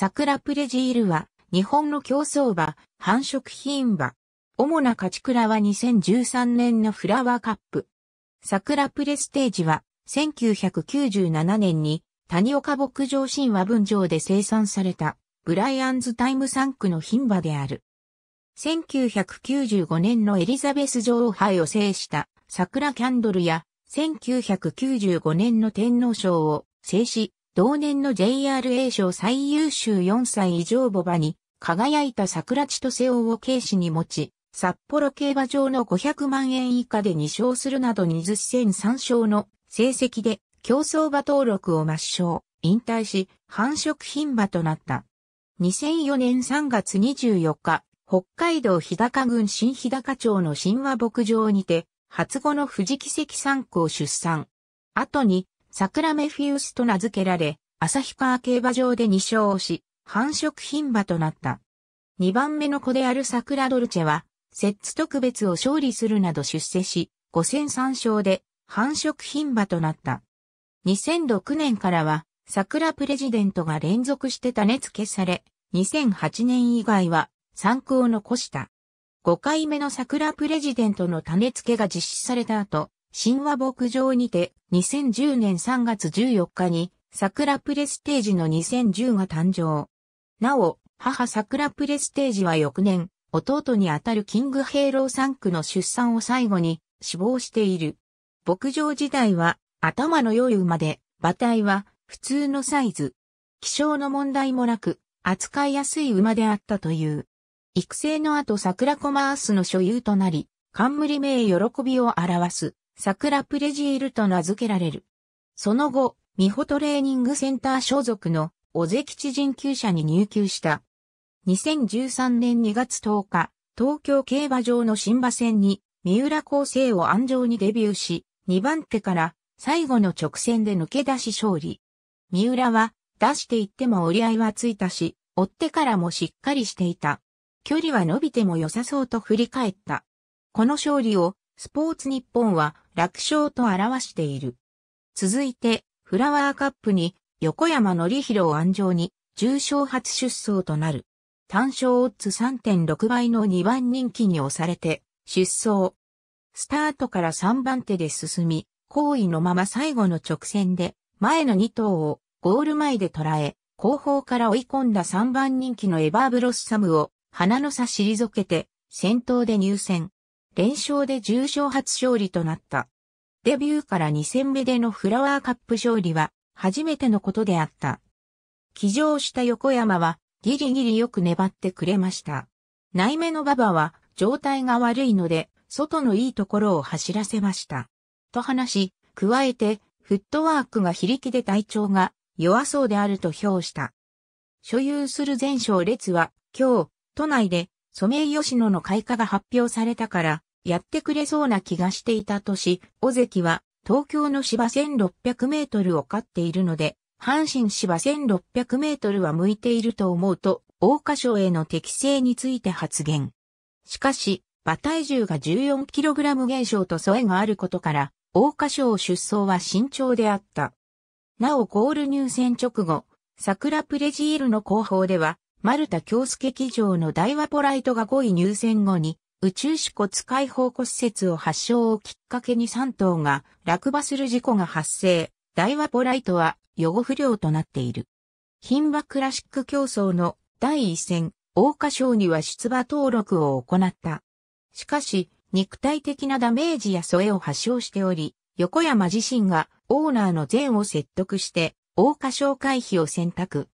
桜プレジールは、日本の競争馬、繁殖品馬。主な勝ち倉は2013年のフラワーカップ。桜プレステージは、1997年に、谷岡牧場神話分場で生産された、ブライアンズタイム産区の品馬である。1995年のエリザベス女王杯を制した桜キャンドルや1995年の天皇賞を制し、同年の JRA 賞最優秀4歳以上母馬に輝いた桜地と瀬尾を軽視に持ち、札幌競馬場の500万円以下で2勝するなど20戦3勝の成績で競争馬登録を抹消、引退し繁殖品馬となった。2004年3月24日、北海道日高郡新日高町の神話牧場にて、初後の藤木関三区を出産。後に桜メフィウスと名付けられ、旭川競馬場で2勝をし、繁殖牝馬となった。2番目の子である桜ドルチェは、摂津特別を勝利するなど出世し、5戦3勝で繁殖牝馬となった。2006年からは、桜プレジデントが連続して種付けされ、2008年以外は参考を残した。5回目の桜プレジデントの種付けが実施された後、神話牧場にて2010年3月14日に桜プレステージの2010が誕生。なお、母桜プレステージは翌年、弟にあたるキングヘイロー3区の出産を最後に死亡している。牧場時代は頭の良い馬で、馬体は普通のサイズ。気象の問題もなく、扱いやすい馬であったという。育成の後桜コマースの所有となり、冠名喜びを表す桜プレジールと名付けられる。その後、美穂トレーニングセンター所属の小関知人級者に入級した。2013年2月10日、東京競馬場の新馬戦に、三浦厚生を安城にデビューし、2番手から最後の直線で抜け出し勝利。三浦は出していっても折り合いはついたし、追ってからもしっかりしていた。距離は伸びても良さそうと振り返った。この勝利をスポーツ日本は楽勝と表している。続いて、フラワーカップに横山則弘を安城に重賞初出走となる。単勝オッズ3.6倍の2番人気に押されて出走。スタートから3番手で進み、後位のまま最後の直線で前の2頭をゴール前で捉え、後方から追い込んだ3番人気のエバーブロッサムを花の差退けて先頭で入線。連勝で重賞初勝利となった。デビューから2戦目でのフラワーカップ勝利は初めてのことであった。騎乗した横山はギリギリよく粘ってくれました。内目の馬場は状態が悪いので外のいいところを走らせました。と話し、加えてフットワークが非力で体調が弱そうであると評した。所有する全勝列は今日都内でソメイヨシノの開花が発表されたからやってくれそうな気がしていた年、尾関は東京の芝1600メートルを勝っているので、阪神芝1600メートルは向いていると思うと、大花賞への適性について発言。しかし、馬体重が 14kg 減少と添えがあることから、大花賞出走は慎重であった。なおゴール入選直後、桜プレジールの後方では、丸田京介騎乗の大和ポライトが5位入選後に、宇宙手骨解放骨折を発症をきっかけに3頭が落馬する事故が発生、ダイワポライトは予後不良となっている。品馬クラシック競争の第一戦、大花賞には出馬登録を行った。しかし、肉体的なダメージや添えを発症しており、横山自身がオーナーの善を説得して、大花賞回避を選択。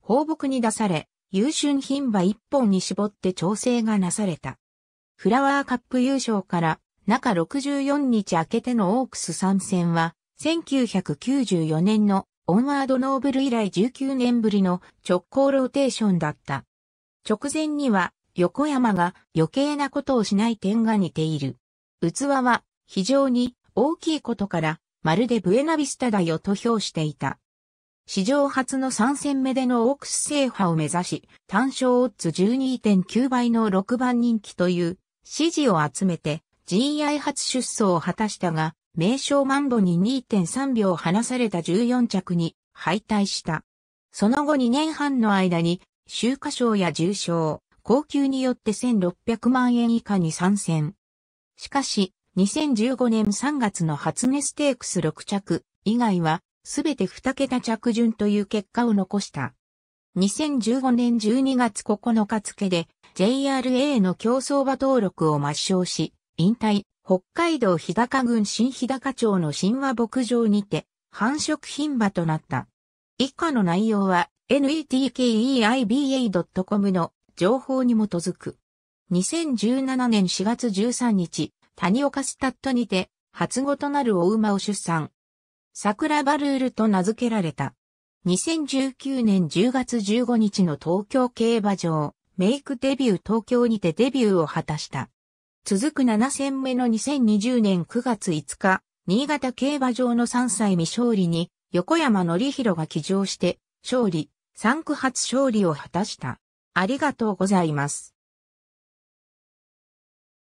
放牧に出され、優秀品馬一本に絞って調整がなされた。フラワーカップ優勝から中64日明けてのオークス参戦は、1994年のオンワードノーブル以来19年ぶりの直行ローテーションだった。直前には横山が余計なことをしない点が似ている。器は非常に大きいことからまるでブエナビスタだよと評していた。史上初の3戦目でのオークス制覇を目指し、単勝オッズ12.9倍の6番人気という支持を集めて GI 初出走を果たしたが、名称マンボに2.3秒離された14着に敗退した。その後2年半の間に、秋華賞や重賞、高級によって1600万円以下に参戦。しかし、2015年3月の初値ステークス6着以外は、すべて2桁着順という結果を残した。2015年12月9日付で JRA の競争馬登録を抹消し、引退、北海道日高郡新日高町の神話牧場にて繁殖品馬となった。以下の内容は netkeiba.com の情報に基づく。2017年4月13日、谷岡スタッドにて、初語となるお馬を出産。桜バルールと名付けられた。2019年10月15日の東京競馬場、メイクデビュー東京にてデビューを果たした。続く7戦目の2020年9月5日、新潟競馬場の3歳未勝利に、横山則弘が騎乗して、勝利、3区初勝利を果たした。ありがとうございます。